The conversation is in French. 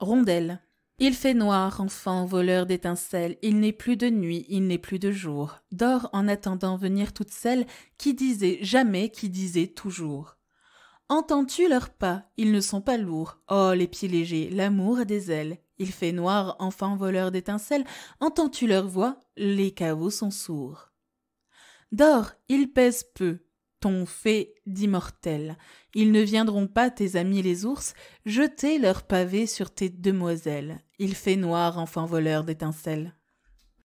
Rondelle. Il fait noir, enfant, voleur d'étincelles, il n'est plus de nuit, il n'est plus de jour. Dors en attendant venir toutes celles qui disaient jamais, qui disaient toujours. Entends-tu leurs pas Ils ne sont pas lourds. Oh, les pieds légers, l'amour a des ailes. Il fait noir, enfant voleur d'étincelles, entends-tu leur voix Les caveaux sont sourds. Dors, ils pèsent peu, ton fait d'immortels. Ils ne viendront pas, tes amis les ours, jeter leurs pavés sur tes demoiselles. Il fait noir, enfant voleur d'étincelles.